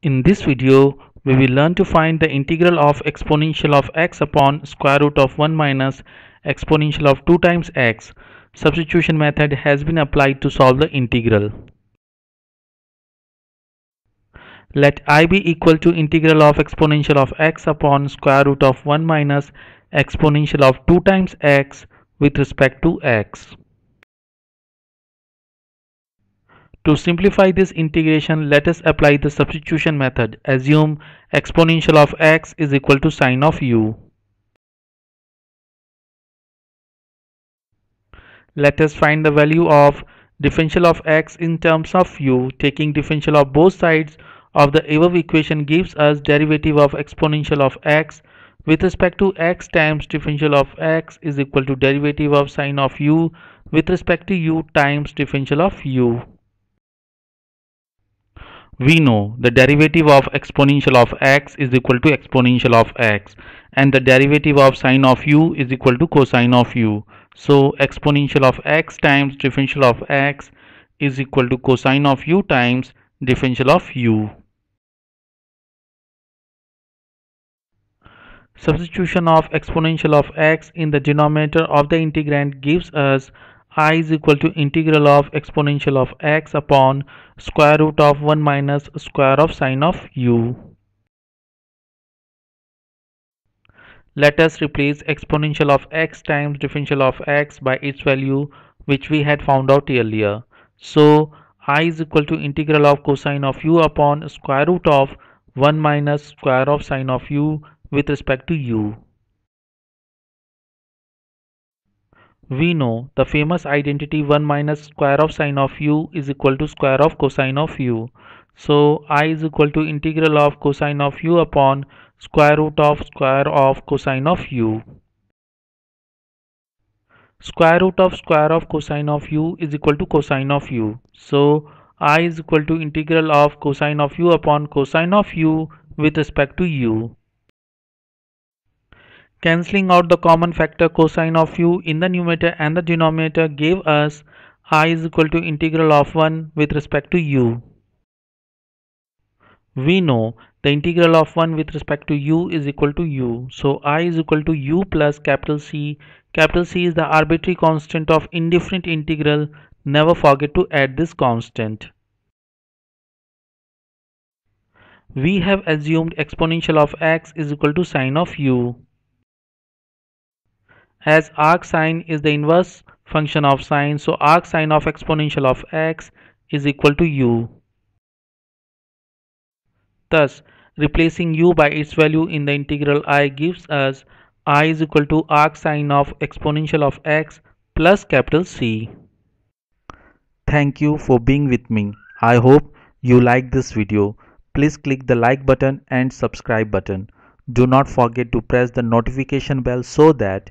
In this video, we will learn to find the integral of exponential of x upon square root of 1 minus exponential of 2 times x. Substitution method has been applied to solve the integral. Let i be equal to integral of exponential of x upon square root of 1 minus exponential of 2 times x with respect to x. To simplify this integration, let us apply the substitution method. Assume exponential of x is equal to sine of u. Let us find the value of differential of x in terms of u. Taking differential of both sides of the above equation gives us derivative of exponential of x with respect to x times differential of x is equal to derivative of sine of u with respect to u times differential of u we know the derivative of exponential of x is equal to exponential of x and the derivative of sine of u is equal to cosine of u. So exponential of x times differential of x is equal to cosine of u times differential of u. Substitution of exponential of x in the denominator of the integrand gives us i is equal to integral of exponential of x upon square root of 1 minus square of sine of u. Let us replace exponential of x times differential of x by its value which we had found out earlier. So i is equal to integral of cosine of u upon square root of 1 minus square of sine of u with respect to u. we know the famous identity 1 minus square of sine of u is equal to square of cosine of u. So i is equal to integral of cosine of u upon square root of square of cosine of u. Square root of square of cosine of u is equal to cosine of u. So i is equal to integral of cosine of u upon cosine of u with respect to u. Cancelling out the common factor cosine of u in the numerator and the denominator gave us i is equal to integral of 1 with respect to u. We know the integral of 1 with respect to u is equal to u. So i is equal to u plus capital C. Capital C is the arbitrary constant of indifferent integral. Never forget to add this constant. We have assumed exponential of x is equal to sine of u as arc sine is the inverse function of sine so arc sine of exponential of x is equal to u thus replacing u by its value in the integral i gives us i is equal to arc sine of exponential of x plus capital C. Thank you for being with me. I hope you like this video. Please click the like button and subscribe button. Do not forget to press the notification bell so that